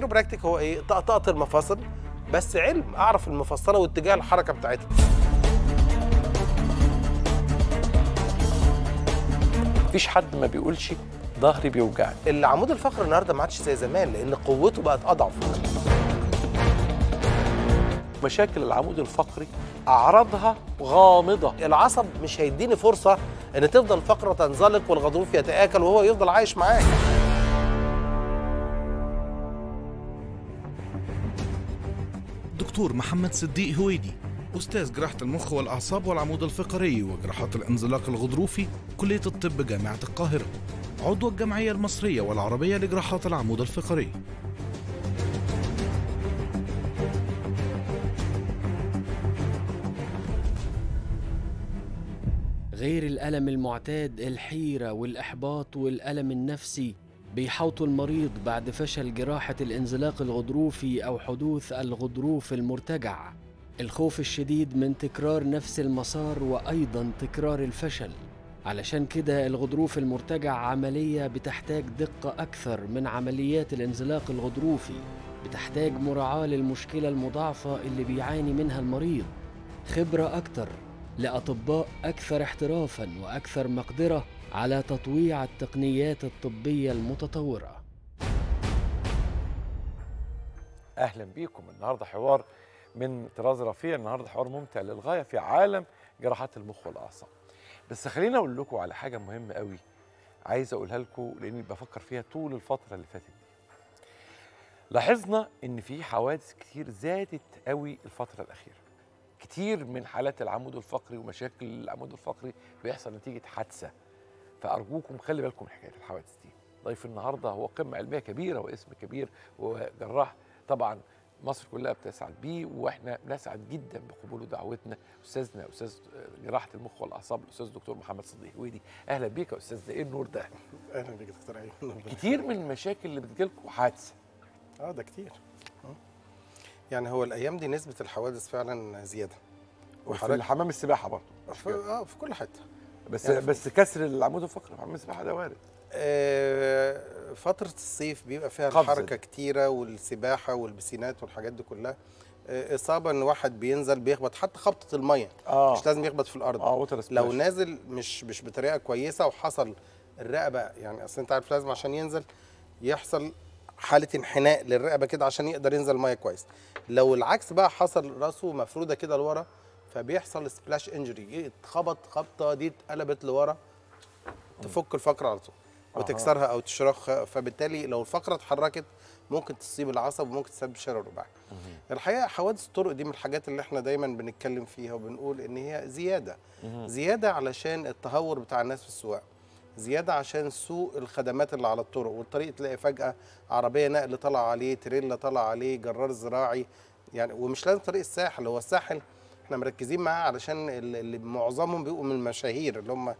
الكيروبراكتيك هو ايه طقطقه المفاصل بس علم اعرف المفصله واتجاه الحركه بتاعتها مفيش حد ما بيقولش ظهري بيوجعني العمود الفقري النهارده ما عادش زي زمان لان قوته بقت اضعف مشاكل العمود الفقري اعراضها غامضه العصب مش هيديني فرصه ان تفضل فقره تنزلق والغضروف يتاكل وهو يفضل عايش معاك الدكتور محمد صديق هويدي أستاذ جراحة المخ والأعصاب والعمود الفقري وجراحات الانزلاق الغضروفي كلية الطب جامعة القاهرة عضو الجمعية المصرية والعربية لجراحات العمود الفقري غير الألم المعتاد الحيرة والإحباط والألم النفسي بيحوط المريض بعد فشل جراحة الانزلاق الغضروفي أو حدوث الغضروف المرتجع الخوف الشديد من تكرار نفس المسار وأيضا تكرار الفشل علشان كده الغضروف المرتجع عملية بتحتاج دقة أكثر من عمليات الانزلاق الغضروفي بتحتاج مراعاة للمشكلة المضاعفة اللي بيعاني منها المريض خبرة أكتر لاطباء اكثر احترافا واكثر مقدره على تطويع التقنيات الطبيه المتطوره اهلا بيكم النهارده حوار من طراز رفيع النهارده حوار ممتع للغايه في عالم جراحات المخ والاعصاب بس خليني اقول لكم على حاجه مهمه قوي عايز اقولها لكم لاني بفكر فيها طول الفتره اللي فاتت دي لاحظنا ان في حوادث كتير زادت قوي الفتره الاخيره كتير من حالات العمود الفقري ومشاكل العمود الفقري بيحصل نتيجه حادثه فارجوكم خلي بالكم من حكايه الحوادث دي ضيف النهارده هو قمه علميه كبيره واسم كبير وجراح طبعا مصر كلها بتسعد بيه واحنا بنسعد جدا بقبوله دعوتنا استاذنا استاذ جراحه المخ والاعصاب الاستاذ دكتور محمد صديق هويدي اهلا بيك يا استاذ ايه النور ده اهلا بيك يا دكتور ايمن كتير من المشاكل اللي بتجيلكم حادثه اه ده كتير يعني هو الايام دي نسبه الحوادث فعلا زياده وفي الحمام السباحه برضه في, آه في كل حته بس يعني بس كسر العمود الفقري في حمام السباحه ده وارد آه فتره الصيف بيبقى فيها قبضل. الحركه كتيره والسباحه والبسينات والحاجات دي كلها آه اصابه ان واحد بينزل بيخبط حتى خبطه الميه آه. مش لازم يخبط في الارض آه لو نازل مش مش بطريقه كويسه وحصل الرقبه يعني اصل انت عارف لازم عشان ينزل يحصل حاله انحناء للرقبه كده عشان يقدر ينزل الميه كويس لو العكس بقى حصل راسه مفروده كده لورا فبيحصل سبلاش انجري اتخبط خبطه دي اتقلبت لورا تفك الفقره على طول وتكسرها او تشرخها فبالتالي لو الفقره اتحركت ممكن تصيب العصب وممكن تسبب شلل رباعي. الحقيقه حوادث الطرق دي من الحاجات اللي احنا دايما بنتكلم فيها وبنقول ان هي زياده زياده علشان التهور بتاع الناس في السواقه. زياده عشان سوق الخدمات اللي على الطرق والطريق تلاقي فجاه عربيه نقل طالعه عليه تريلا طالعه عليه جرار زراعي يعني ومش لازم طريق الساحل هو الساحل احنا مركزين معاه علشان اللي معظمهم بيبقوا من المشاهير اللي هم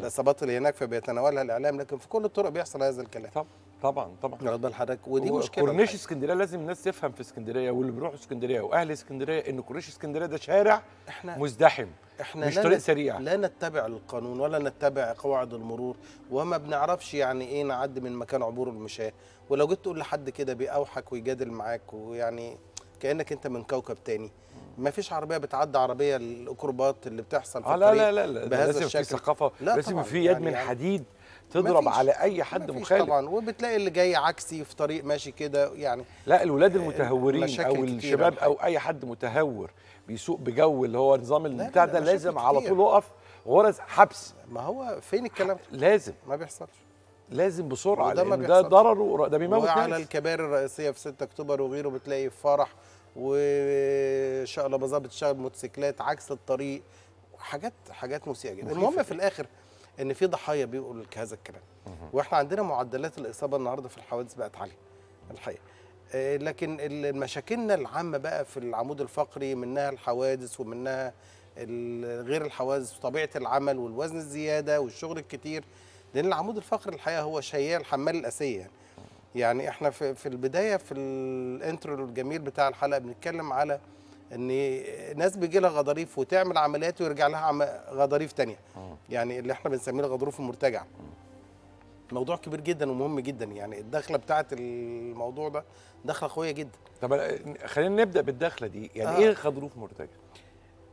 الاصابات اللي هناك فبيتناولها الاعلام لكن في كل الطرق بيحصل هذا الكلام طب طبعا طبعا رد حضرتك ودي مشكله كورنيش اسكندريه لازم الناس تفهم في اسكندريه واللي بيروحوا اسكندريه واهل اسكندريه ان كورنيش اسكندريه ده شارع احنا مزدحم احنا مش طريق سريع لا نتبع القانون ولا نتبع قواعد المرور وما بنعرفش يعني ايه نعدي من مكان عبور المشاه ولو جيت تقول لحد كده بيأوحك ويجادل معاك ويعني كانك انت من كوكب تاني ما فيش عربيه بتعدي عربيه الاكروبات اللي بتحصل في آه، الطريق لا لا لا, لا بهذا لازم الشكل في ثقافه لا لازم في يد يعني من يعني حديد تضرب على اي حد مخالف طبعا وبتلاقي اللي جاي عكسي في طريق ماشي كده يعني لا الولاد آه، المتهورين او الشباب او اي حد متهور بيسوق بجو اللي هو نظام البتاع ده لازم على طول اقف غرز حبس ما هو فين الكلام لازم ما بيحصلش لازم بسرعه ده ما ده ضرره ده بيموت على الكباري الرئيسيه في 6 اكتوبر وغيره بتلاقي فرح ظابط بتشتغل موتوسيكلات عكس الطريق حاجات حاجات مسيئه جدا المهم في الاخر ان في ضحايا بيقولوا هذا الكلام واحنا عندنا معدلات الاصابه النهارده في الحوادث بقت عاليه الحقيقه آه، لكن مشاكلنا العامه بقى في العمود الفقري منها الحوادث ومنها غير الحوادث وطبيعه العمل والوزن الزياده والشغل الكتير لان العمود الفقري الحقيقه هو شيال الحمال الاساسي يعني. يعني احنا في, البدايه في الانترو الجميل بتاع الحلقه بنتكلم على ان ناس بيجي لها غضاريف وتعمل عمليات ويرجع لها غضاريف تانية يعني اللي احنا بنسميه الغضروف المرتجعه موضوع كبير جدا ومهم جدا يعني الدخله بتاعه الموضوع ده دخله قويه جدا طب خلينا نبدا بالدخله دي يعني آه. ايه الغضروف مرتجع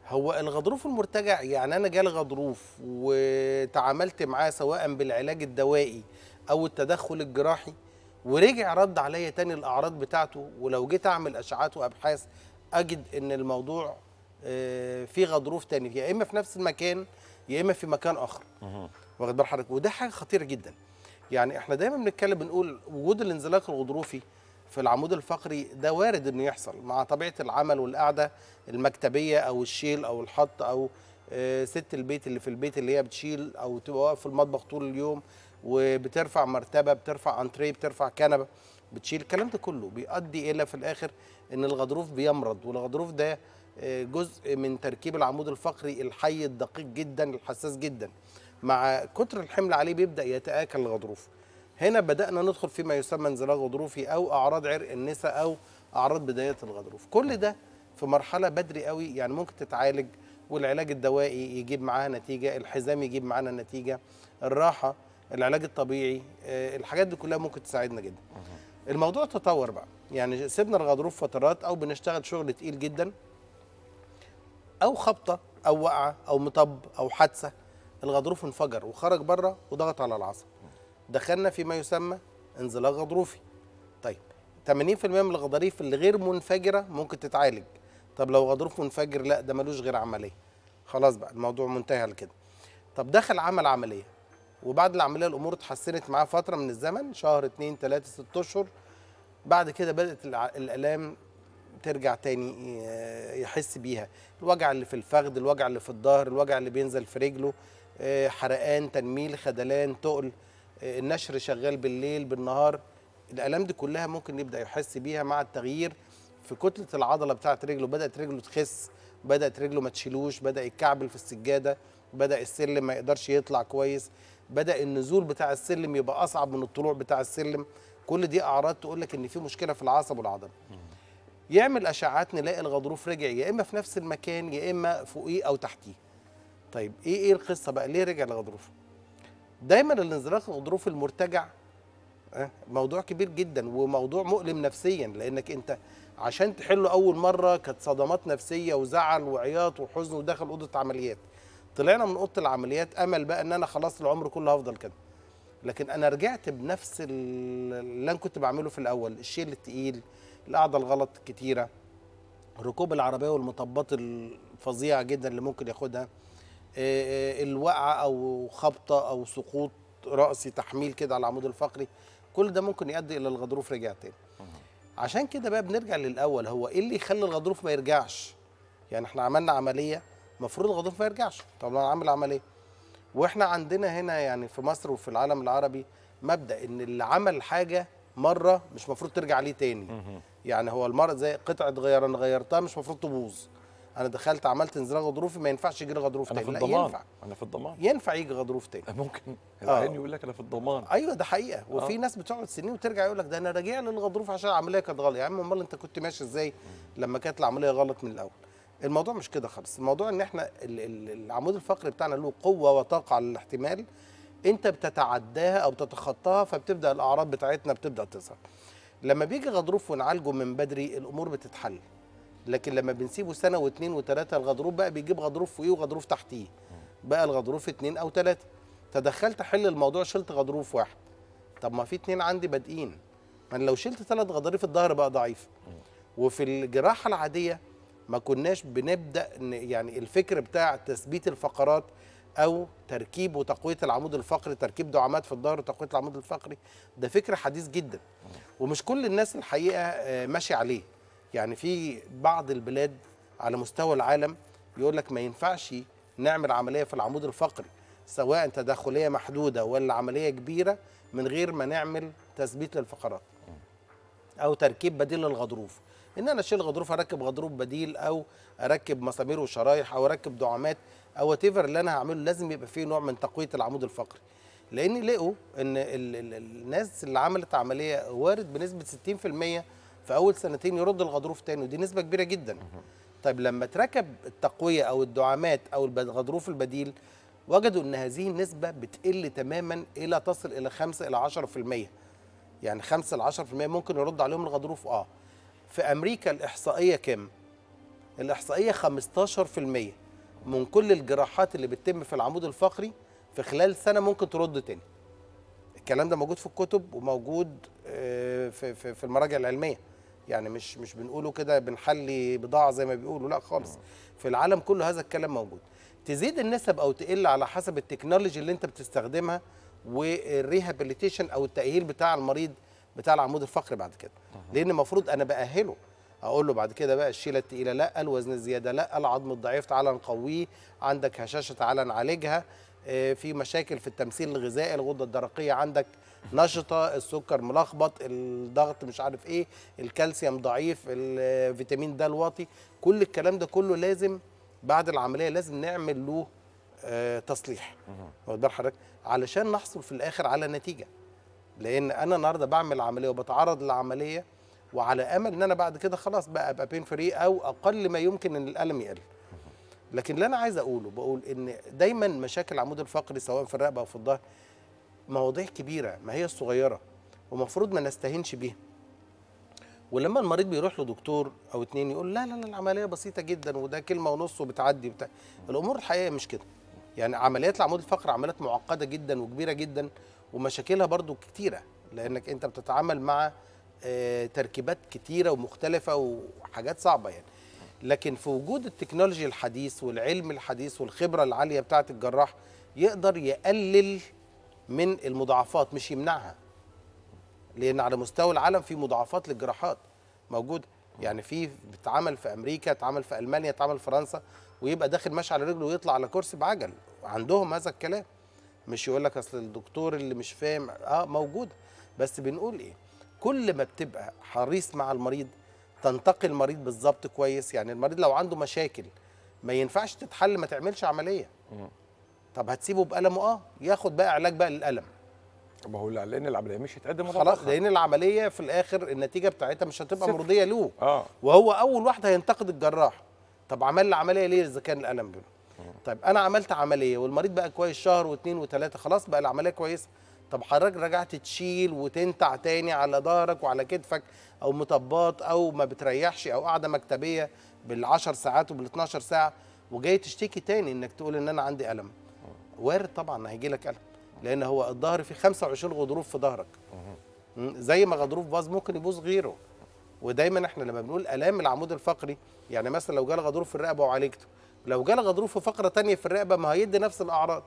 هو الغضروف المرتجع يعني انا جالي غضروف وتعاملت معاه سواء بالعلاج الدوائي او التدخل الجراحي ورجع رد عليا تاني الاعراض بتاعته ولو جيت اعمل اشعاعات وابحاث اجد ان الموضوع آه، في غضروف تاني يا اما في نفس المكان يا اما في مكان اخر واخد بال حضرتك وده حاجه خطيره جدا يعني احنا دايما بنتكلم بنقول وجود الانزلاق الغضروفي في العمود الفقري ده وارد انه يحصل مع طبيعه العمل والقعده المكتبيه او الشيل او الحط او آه، ست البيت اللي في البيت اللي هي بتشيل او تبقى واقف في المطبخ طول اليوم وبترفع مرتبه بترفع انتريه بترفع كنبه بتشيل الكلام ده كله بيؤدي الى في الاخر ان الغضروف بيمرض والغضروف ده آه، جزء من تركيب العمود الفقري الحي الدقيق جدا الحساس جدا مع كتر الحمل عليه بيبدا يتاكل الغضروف هنا بدانا ندخل فيما يسمى انزلاق غضروفي او اعراض عرق النسا او اعراض بدايه الغضروف كل ده في مرحله بدري قوي يعني ممكن تتعالج والعلاج الدوائي يجيب معاها نتيجه الحزام يجيب معانا نتيجه الراحه العلاج الطبيعي آه، الحاجات دي كلها ممكن تساعدنا جدا الموضوع تطور بقى يعني سيبنا الغضروف فترات او بنشتغل شغل تقيل جدا او خبطه او وقعه او مطب او حادثه الغضروف انفجر وخرج بره وضغط على العصب دخلنا فيما يسمى انزلاق غضروفي طيب 80% من الغضاريف اللي غير منفجره ممكن تتعالج طب لو غضروف منفجر لا ده ملوش غير عمليه خلاص بقى الموضوع منتهي على كده طب دخل عمل عمليه وبعد العمليه الامور اتحسنت معاه فتره من الزمن شهر 2 3 6 اشهر بعد كده بدات الالام ترجع تاني يحس بيها الوجع اللي في الفخذ الوجع اللي في الظهر الوجع اللي بينزل في رجله آه، حرقان تنميل خدلان تقل آه، النشر شغال بالليل بالنهار الالام دي كلها ممكن يبدا يحس بيها مع التغيير في كتله العضله بتاعه رجله بدات رجله تخس بدات رجله ما تشيلوش بدا يتكعبل في السجاده بدا السلم ما يقدرش يطلع كويس بدا النزول بتاع السلم يبقى اصعب من الطلوع بتاع السلم كل دي اعراض تقول لك ان في مشكله في العصب والعضل يعمل اشعات نلاقي الغضروف رجع يا اما في نفس المكان يا اما فوقيه او تحتيه طيب ايه ايه القصه بقى ليه رجع لغضروفه دايما الانزلاق الغضروف المرتجع آه، موضوع كبير جدا وموضوع مؤلم نفسيا لانك انت عشان تحله اول مره كانت صدمات نفسيه وزعل وعياط وحزن ودخل اوضه عمليات طلعنا من اوضه العمليات امل بقى ان انا خلاص العمر كله هفضل كده لكن انا رجعت بنفس اللي انا كنت بعمله في الاول الشيل التقيل القعده الغلط كتيره ركوب العربيه والمطبات الفظيعه جدا اللي ممكن ياخدها آه، آه، الوقعه او خبطه او سقوط راسي تحميل كده على العمود الفقري كل ده ممكن يؤدي الى الغضروف رجع تاني عشان كده بقى بنرجع للاول هو ايه اللي يخلي الغضروف ما يرجعش يعني احنا عملنا عمليه المفروض الغضروف ما يرجعش طب انا عامل عمليه واحنا عندنا هنا يعني في مصر وفي العالم العربي مبدا ان اللي عمل حاجه مره مش المفروض ترجع ليه تاني يعني هو المرض زي قطعه غيران غيرتها مش المفروض تبوظ انا دخلت عملت انزلاق غضروفي ما ينفعش يجري غضروف تاني انا في الضمان ينفع. انا في الضمان ينفع يجي غضروف تاني ممكن آه. العين يقول لك انا في الضمان ايوه ده حقيقه وفي آه. ناس بتقعد سنين وترجع يقول لك ده انا راجع للغضروف عشان العمليه كانت غلط يا عم امال انت كنت ماشي ازاي لما كانت العمليه غلط من الاول الموضوع مش كده خالص الموضوع ان احنا العمود الفقري بتاعنا له قوه وطاقه على الاحتمال انت بتتعداها او بتتخطاها فبتبدا الاعراض بتاعتنا بتبدا تظهر لما بيجي غضروف ونعالجه من بدري الامور بتتحل لكن لما بنسيبه سنه واثنين وثلاثه الغضروف بقى بيجيب غضروف فوقيه وغضروف تحتيه بقى الغضروف اثنين او ثلاثه تدخلت حل الموضوع شلت غضروف واحد طب ما في اثنين عندي بادئين ما انا لو شلت ثلاث غضاريف الظهر بقى ضعيف وفي الجراحه العاديه ما كناش بنبدا يعني الفكر بتاع تثبيت الفقرات او تركيب وتقويه العمود الفقري تركيب دعامات في الظهر وتقويه العمود الفقري ده فكر حديث جدا ومش كل الناس الحقيقه آه، ماشي عليه يعني في بعض البلاد على مستوى العالم يقول لك ما ينفعش نعمل عمليه في العمود الفقري سواء تداخليه محدوده ولا عمليه كبيره من غير ما نعمل تثبيت للفقرات او تركيب بديل للغضروف ان انا اشيل غضروف اركب غضروف بديل او اركب مسامير وشرايح او اركب دعامات او تيفر اللي انا هعمله لازم يبقى فيه نوع من تقويه العمود الفقري لان لقوا ان الناس اللي عملت عمليه وارد بنسبه 60% في اول سنتين يرد الغضروف تاني ودي نسبه كبيره جدا طيب لما اتركب التقويه او الدعامات او الغضروف البديل وجدوا ان هذه النسبه بتقل تماما الى تصل الى 5 الى 10% يعني 5 ل 10% ممكن يرد عليهم الغضروف اه في امريكا الاحصائيه كام الاحصائيه 15% من كل الجراحات اللي بتتم في العمود الفقري في خلال سنه ممكن ترد تاني الكلام ده موجود في الكتب وموجود آه، في المراجع العلميه يعني مش مش بنقوله كده بنحلي بضاعه زي ما بيقولوا لا خالص في العالم كله هذا الكلام موجود تزيد النسب او تقل على حسب التكنولوجي اللي انت بتستخدمها والريهابيليتيشن او التاهيل بتاع المريض بتاع العمود الفقري بعد كده لان المفروض انا باهله اقول له بعد كده بقى الشيله التقيله لا الوزن الزياده لا العظم الضعيف تعالى نقويه عندك هشاشه تعالى نعالجها آه، في مشاكل في التمثيل الغذائي الغده الدرقيه عندك نشطه السكر ملخبط الضغط مش عارف ايه الكالسيوم ضعيف الفيتامين د الواطي كل الكلام ده كله لازم بعد العمليه لازم نعمل له آه تصليح واخد بال حضرتك علشان نحصل في الاخر على نتيجه لان انا النهارده بعمل عمليه وبتعرض لعمليه وعلى امل ان انا بعد كده خلاص بقى ابقى بين فري او اقل ما يمكن ان الالم يقل لكن اللي انا عايز اقوله بقول ان دايما مشاكل العمود الفقري سواء في الرقبه او في الظهر مواضيع كبيره ما هي صغيره ومفروض ما نستهينش بيها ولما المريض بيروح لدكتور او اتنين يقول لا لا لا العمليه بسيطه جدا وده كلمه ونص وبتعدي بتاع الامور الحقيقيه مش كده يعني عمليات العمود الفقري عمليات معقده جدا وكبيره جدا ومشاكلها برضو كتيره لانك انت بتتعامل مع آه، تركيبات كتيره ومختلفه وحاجات صعبه يعني لكن في وجود التكنولوجي الحديث والعلم الحديث والخبره العاليه بتاعه الجراح يقدر يقلل من المضاعفات مش يمنعها لان على مستوى العالم في مضاعفات للجراحات موجوده يعني في بتعمل في امريكا اتعمل في المانيا اتعمل في فرنسا ويبقى داخل ماشي على رجله ويطلع على كرسي بعجل عندهم هذا الكلام مش يقول لك اصل الدكتور اللي مش فاهم اه موجود بس بنقول ايه كل ما بتبقى حريص مع المريض تنتقي المريض بالظبط كويس يعني المريض لو عنده مشاكل ما ينفعش تتحل ما تعملش عمليه طب هتسيبه بألمه اه ياخد بقى علاج بقى للألم ما هو لان العمليه مش هتقدم خلاص لان العمليه في الاخر النتيجه بتاعتها مش هتبقى مرضيه له آه. وهو اول واحد هينتقد الجراح طب عمل لي عمليه ليه اذا كان الالم بينه طيب انا عملت عمليه والمريض بقى كويس شهر واثنين وثلاثه خلاص بقى العمليه كويسه طب حضرتك رجعت تشيل وتنتع تاني على ظهرك وعلى كتفك او مطبات او ما بتريحش او قاعده مكتبيه بال10 ساعات وبال12 ساعه وجاي تشتكي تاني انك تقول ان انا عندي الم وارد طبعا هيجي لك الم لان هو الظهر فيه 25 غضروف في ظهرك زي ما غضروف باظ ممكن يبوظ غيره ودايما احنا لما بنقول الام العمود الفقري يعني مثلا لو جالي غضروف في الرقبه وعالجته لو جالي غضروف في فقره تانية في الرقبه ما هيدي نفس الاعراض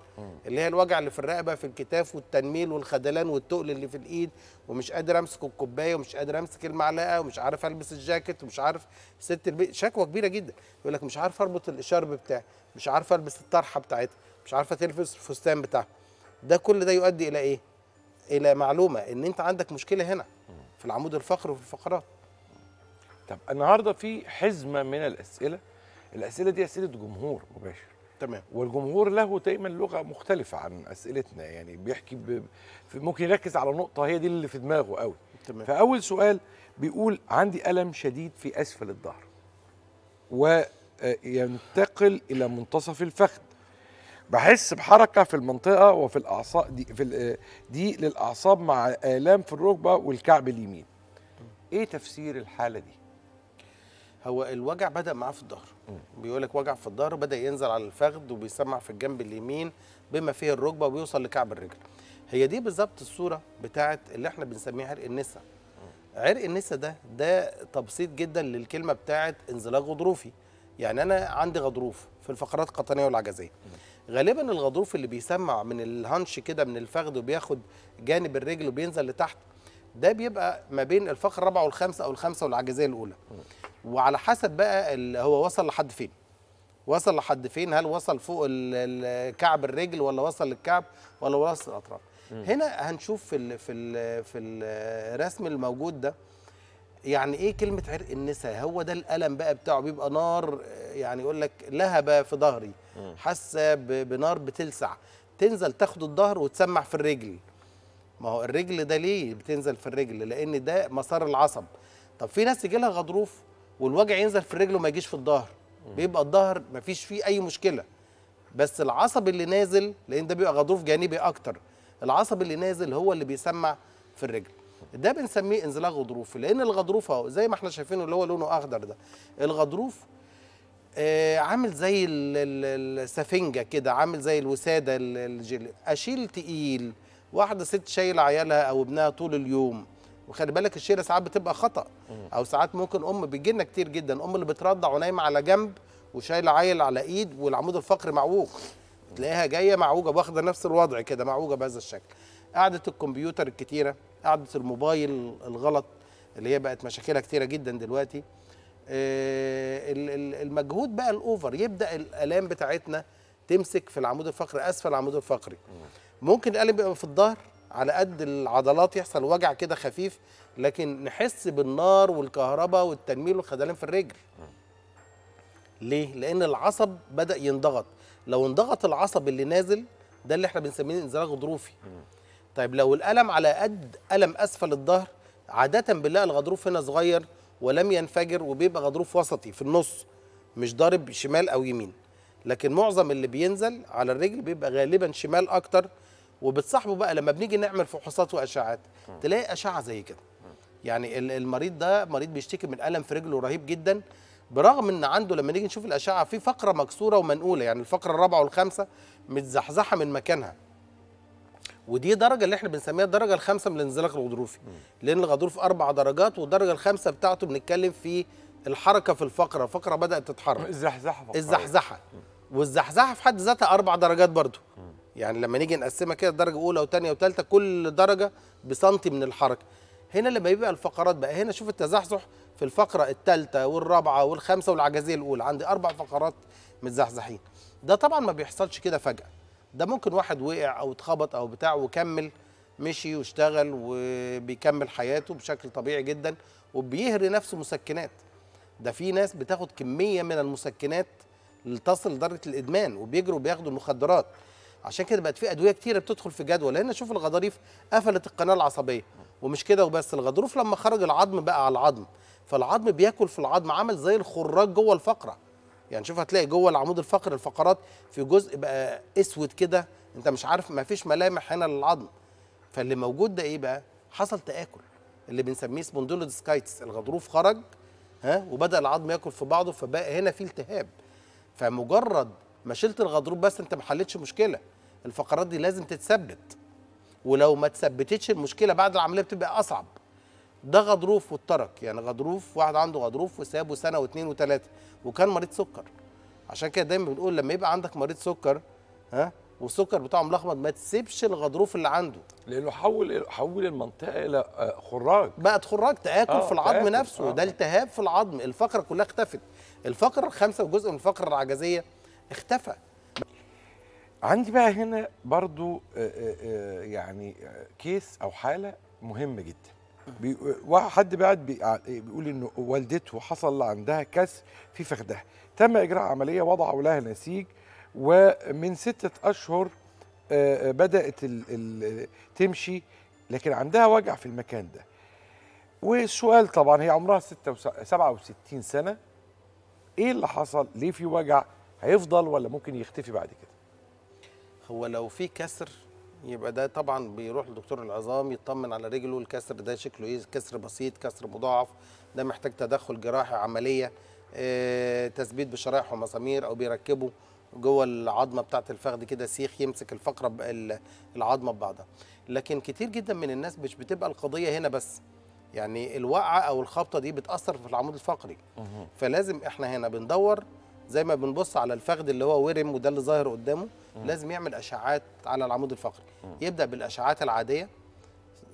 اللي هي الوجع اللي في الرقبه في الكتاف والتنميل والخدلان والتقل اللي في الايد ومش قادر امسك الكوبايه ومش قادر امسك المعلقه ومش عارف البس الجاكيت ومش عارف ست البيت شكوى كبيره جدا يقول لك مش عارف اربط الشرب بتاعي مش عارف البس الطرحه بتاعتها مش عارفه تلبس الفستان بتاعها ده كل ده يؤدي الى ايه الى معلومه ان انت عندك مشكله هنا في العمود الفقري وفي الفقرات طب النهارده في حزمه من الاسئله الاسئله دي اسئله جمهور مباشر تمام والجمهور له دايما لغه مختلفه عن اسئلتنا يعني بيحكي ب... ممكن يركز على نقطه هي دي اللي في دماغه قوي تمام فاول سؤال بيقول عندي الم شديد في اسفل الظهر وينتقل الى منتصف الفخذ بحس بحركه في المنطقه وفي الاعصاب دي في دي للاعصاب مع الام في الركبه والكعب اليمين ايه تفسير الحاله دي هو الوجع بدا معاه في الظهر بيقول لك وجع في الظهر بدا ينزل على الفخذ وبيسمع في الجنب اليمين بما فيه الركبه وبيوصل لكعب الرجل هي دي بالظبط الصوره بتاعه اللي احنا بنسميها عرق النسا عرق النسا ده ده تبسيط جدا للكلمه بتاعه انزلاق غضروفي يعني انا عندي غضروف في الفقرات القطنيه والعجزيه غالبا الغضروف اللي بيسمع من الهانش كده من الفخذ وبياخد جانب الرجل وبينزل لتحت ده بيبقى ما بين الفقره الرابعه والخامسه او الخامسه والعجزيه الاولى وعلى حسب بقى هو وصل لحد فين وصل لحد فين هل وصل فوق الكعب الرجل ولا وصل للكعب ولا وصل الاطراف هنا هنشوف في الـ في الـ في الرسم الموجود ده يعني ايه كلمه عرق النساء هو ده الالم بقى بتاعه بيبقى نار يعني يقول لك لهبه في ظهري حاسه بنار بتلسع تنزل تاخد الظهر وتسمع في الرجل ما هو الرجل ده ليه بتنزل في الرجل لان ده مسار العصب طب في ناس يجي لها غضروف والوجع ينزل في الرجل وما يجيش في الظهر بيبقى الظهر ما فيش فيه اي مشكله بس العصب اللي نازل لان ده بيبقى غضروف جانبي اكتر العصب اللي نازل هو اللي بيسمع في الرجل ده بنسميه انزلاق غضروفي لان الغضروف اهو زي ما احنا شايفينه اللي هو لونه اخضر ده الغضروف آه، عامل زي السفنجه كده عامل زي الوساده الجل اشيل تقيل واحده ست شايله عيالها او ابنها طول اليوم وخلي بالك الشيله ساعات بتبقى خطا او ساعات ممكن ام بيجي لنا كتير جدا ام اللي بترضع ونايمه على جنب وشايله عيل على ايد والعمود الفقري معوج تلاقيها جايه معوجه واخده نفس الوضع كده معوجه بهذا الشكل قعده الكمبيوتر الكتيره قعده الموبايل الغلط اللي هي بقت مشاكلها كتيره جدا دلوقتي آه، المجهود بقى الاوفر يبدا الالام بتاعتنا تمسك في العمود الفقري اسفل العمود الفقري ممكن الالم يبقى في الظهر على قد العضلات يحصل وجع كده خفيف لكن نحس بالنار والكهرباء والتنميل والخدلان في الرجل ليه لان العصب بدا ينضغط لو انضغط العصب اللي نازل ده اللي احنا بنسميه انزلاق غضروفي طيب لو الالم على قد الم اسفل الظهر عاده بنلاقي الغضروف هنا صغير ولم ينفجر وبيبقى غضروف وسطي في النص مش ضارب شمال او يمين لكن معظم اللي بينزل على الرجل بيبقى غالبا شمال اكتر وبتصاحبه بقى لما بنيجي نعمل فحوصات واشعات تلاقي اشعه زي كده يعني المريض ده مريض بيشتكي من الم في رجله رهيب جدا برغم ان عنده لما نيجي نشوف الاشعه في فقره مكسوره ومنقوله يعني الفقره الرابعه والخامسه متزحزحه من مكانها ودي درجه اللي احنا بنسميها الدرجه الخامسه من الانزلاق الغضروفي لان الغضروف اربع درجات والدرجه الخامسه بتاعته بنتكلم في الحركه في الفقره الفقره بدات تتحرك الزحزحه الزحزحه والزحزحه في حد ذاتها اربع درجات برضو يعني لما نيجي نقسمها كده درجه اولى وثانيه وثالثه كل درجه بسنتي من الحركه هنا لما يبقى الفقرات بقى هنا شوف التزحزح في الفقره الثالثه والرابعه والخامسه والعجزيه الاولى عندي اربع فقرات متزحزحين ده طبعا ما بيحصلش كده فجاه ده ممكن واحد وقع او اتخبط او بتاع وكمل مشي واشتغل وبيكمل حياته بشكل طبيعي جدا وبيهري نفسه مسكنات ده في ناس بتاخد كميه من المسكنات لتصل لدرجه الادمان وبيجروا بياخدوا المخدرات عشان كده بقت في ادويه كتيره بتدخل في جدول لان شوف الغضاريف قفلت القناه العصبيه ومش كده وبس الغضروف لما خرج العظم بقى على العظم فالعظم بياكل في العظم عمل زي الخراج جوه الفقره يعني شوف هتلاقي جوه العمود الفقري الفقرات في جزء بقى اسود كده انت مش عارف ما فيش ملامح هنا للعظم فاللي موجود ده ايه بقى حصل تاكل اللي بنسميه سبوندولوديسكايتس الغضروف خرج ها وبدا العظم ياكل في بعضه فبقى هنا في التهاب فمجرد ما شلت الغضروف بس انت ما حلتش مشكله الفقرات دي لازم تتثبت ولو ما تثبتتش المشكله بعد العمليه بتبقى اصعب ده غضروف واترك يعني غضروف واحد عنده غضروف وسابه سنه واثنين وثلاثه وكان مريض سكر عشان كده دايما بنقول لما يبقى عندك مريض سكر ها والسكر بتاعه ملخبط ما تسيبش الغضروف اللي عنده لانه حول حول المنطقه الى آه، خراج بقت خراج تاكل آه في العظم تأكل. نفسه آه. ده التهاب في العظم الفقره كلها اختفت الفقره خمسه وجزء من الفقره العجزيه اختفى عندي بقى هنا برضو آه، آه، يعني كيس او حاله مهمه جدا بي... حد بعد بي... آه، إيه، بيقول ان والدته حصل عندها كسر في فخدها تم اجراء عمليه وضعوا لها نسيج ومن ستة اشهر آه، آه، بدات ال... ال... تمشي لكن عندها وجع في المكان ده والسؤال طبعا هي عمرها 67 سنه ايه اللي حصل ليه في وجع هيفضل ولا ممكن يختفي بعد كده هو لو في كسر يبقى ده طبعا بيروح لدكتور العظام يطمن على رجله الكسر ده شكله ايه كسر بسيط كسر مضاعف ده محتاج تدخل جراحي عمليه آه، تثبيت بشرايح ومسامير او بيركبه جوه العظمه بتاعه الفخذ كده سيخ يمسك الفقره العظمه ببعضها لكن كتير جدا من الناس مش بتبقى القضيه هنا بس يعني الوقعه او الخبطه دي بتاثر في العمود الفقري فلازم احنا هنا بندور زي ما بنبص على الفخذ اللي هو ورم وده اللي ظاهر قدامه مم. لازم يعمل اشعاعات على العمود الفقري مم. يبدا بالاشعاعات العاديه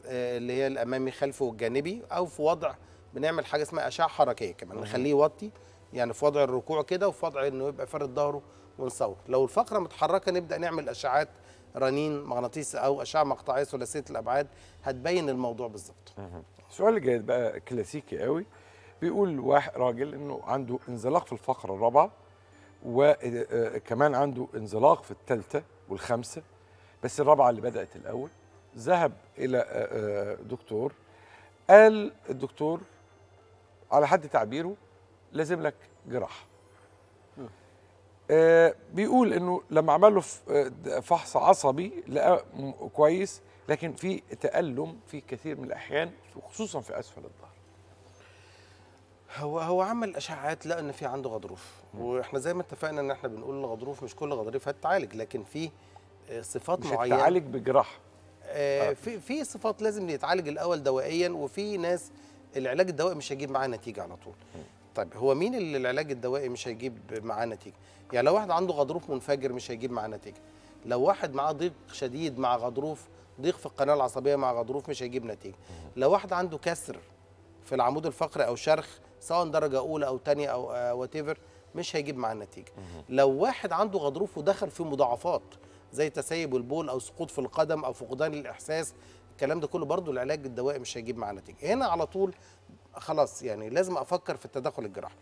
آه، اللي هي الامامي خلفه والجانبي او في وضع بنعمل حاجه اسمها اشعه حركيه كمان نخليه يوطي يعني في وضع الركوع كده وفي وضع انه يبقى فارد ظهره ونصور لو الفقره متحركه نبدا نعمل اشعاعات رنين مغناطيسي او اشعه مقطعيه ثلاثيه الابعاد هتبين الموضوع بالظبط السؤال اللي بقى كلاسيكي قوي بيقول واحد راجل انه عنده انزلاق في الفقره الرابعه وكمان آه، آه، عنده انزلاق في الثالثه والخامسه بس الرابعه اللي بدات الاول ذهب الى آه، دكتور قال الدكتور على حد تعبيره لازم لك جراحه بيقول انه لما عمل له فحص عصبي لقى كويس لكن في تألم في كثير من الاحيان خصوصا في اسفل الظهر هو هو عمل اشاعات لقى ان في عنده غضروف واحنا زي ما اتفقنا ان احنا بنقول الغضروف مش كل غضروف هتتعالج لكن في آه، صفات مش معينه تعالج بجراحه آه،, آه في في صفات لازم يتعالج الاول دوائيا وفي ناس العلاج الدوائي مش هيجيب معاه نتيجه على طول طيب هو مين اللي العلاج الدوائي مش هيجيب معاه نتيجه يعني لو واحد عنده غضروف منفجر مش هيجيب معاه نتيجه لو واحد معاه ضيق شديد مع غضروف ضيق في القناه العصبيه مع غضروف مش هيجيب نتيجه لو واحد عنده كسر في العمود الفقري او شرخ سواء درجه اولى او ثانيه او وات آه، مش هيجيب معاه النتيجه لو واحد عنده غضروف ودخل في مضاعفات زي تسيب البول او سقوط في القدم او فقدان الاحساس الكلام ده كله برضه العلاج الدوائي مش هيجيب معاه نتيجه هنا على طول خلاص يعني لازم افكر في التدخل الجراحي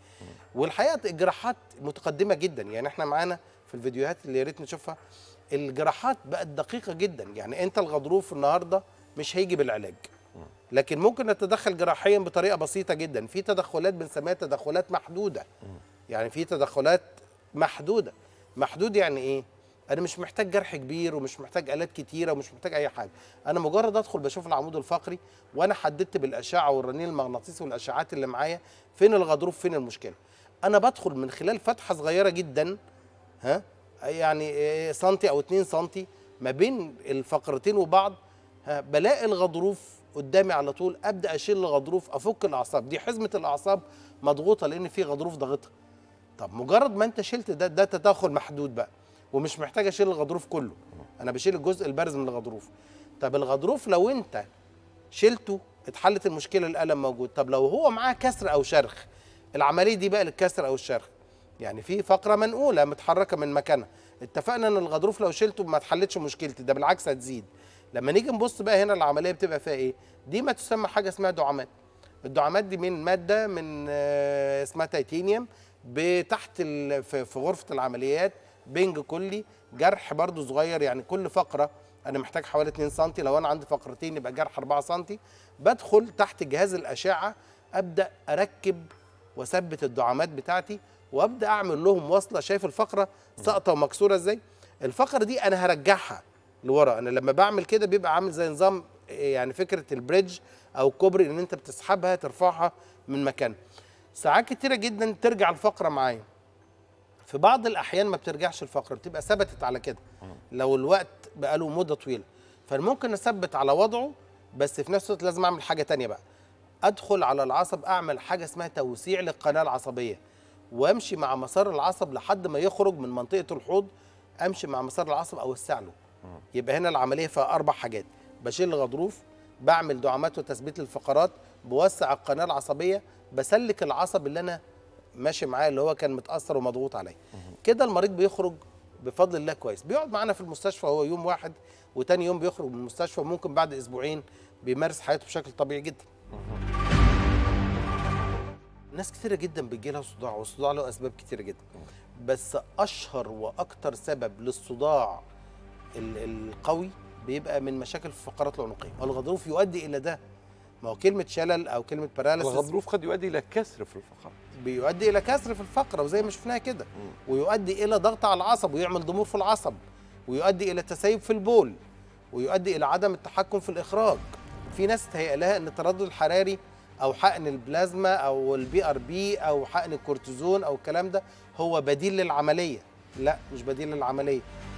والحقيقه الجراحات متقدمه جدا يعني احنا معانا في الفيديوهات اللي يا ريت نشوفها الجراحات بقت دقيقه جدا يعني انت الغضروف النهارده مش هيجي بالعلاج لكن ممكن نتدخل جراحيا بطريقه بسيطه جدا في تدخلات بنسميها تدخلات محدوده يعني في تدخلات محدوده محدود يعني ايه انا مش محتاج جرح كبير ومش محتاج الات كتيره ومش محتاج اي حاجه انا مجرد ادخل بشوف العمود الفقري وانا حددت بالاشعه والرنين المغناطيسي والاشعاعات اللي معايا فين الغضروف فين المشكله انا بدخل من خلال فتحه صغيره جدا ها يعني سنتي او 2 سنتي ما بين الفقرتين وبعض بلاقي الغضروف قدامي على طول ابدا اشيل الغضروف افك الاعصاب دي حزمه الاعصاب مضغوطه لان في غضروف ضاغطها طب مجرد ما انت شلت ده ده تدخل محدود بقى ومش محتاج اشيل الغضروف كله انا بشيل الجزء البارز من الغضروف طب الغضروف لو انت شلته اتحلت المشكله الالم موجود طب لو هو معاه كسر او شرخ العمليه دي بقى للكسر او الشرخ يعني في فقره منقوله متحركه من مكانها اتفقنا ان الغضروف لو شلته ما اتحلتش مشكلتي ده بالعكس هتزيد لما نيجي نبص بقى هنا العمليه بتبقى فيها ايه دي ما تسمى حاجه اسمها دعامات الدعامات دي من ماده من آه، اسمها تيتانيوم بتحت في غرفه العمليات بنج كلي جرح برده صغير يعني كل فقره انا محتاج حوالي 2 سم لو انا عندي فقرتين يبقى جرح 4 سم بدخل تحت جهاز الاشعه ابدا اركب واثبت الدعامات بتاعتي وابدا اعمل لهم وصله شايف الفقره ساقطه ومكسوره ازاي الفقره دي انا هرجعها لورا انا لما بعمل كده بيبقى عامل زي نظام يعني فكره البريدج او الكوبري ان انت بتسحبها ترفعها من مكانها ساعات كتيره جدا ترجع الفقره معايا في بعض الاحيان ما بترجعش الفقره بتبقى ثبتت على كده آه. لو الوقت بقى له مده طويله فممكن اثبت على وضعه بس في نفس الوقت لازم اعمل حاجه تانية بقى ادخل على العصب اعمل حاجه اسمها توسيع للقناه العصبيه وامشي مع مسار العصب لحد ما يخرج من منطقه الحوض امشي مع مسار العصب اوسع له يبقى هنا العمليه فيها اربع حاجات بشيل الغضروف بعمل دعامات وتثبيت الفقرات بوسع القناه العصبيه بسلك العصب اللي انا ماشي معاه اللي هو كان متاثر ومضغوط عليه كده المريض بيخرج بفضل الله كويس بيقعد معانا في المستشفى هو يوم واحد وتاني يوم بيخرج من المستشفى ممكن بعد اسبوعين بيمارس حياته بشكل طبيعي جدا ناس كثيره جدا لها صداع والصداع له اسباب كثيره جدا بس اشهر واكثر سبب للصداع القوي بيبقى من مشاكل في الفقرات العنقيه والغضروف يؤدي الى ده ما هو كلمه شلل او كلمه باراليسيس الغضروف قد يؤدي الى كسر في الفقرات بيؤدي الى كسر في الفقره وزي ما شفناها كده ويؤدي الى ضغط على العصب ويعمل ضمور في العصب ويؤدي الى تسيب في البول ويؤدي الى عدم التحكم في الاخراج في ناس تهيئ لها ان التردد الحراري او حقن البلازما او البي ار بي او حقن الكورتيزون او الكلام ده هو بديل للعمليه لا مش بديل للعمليه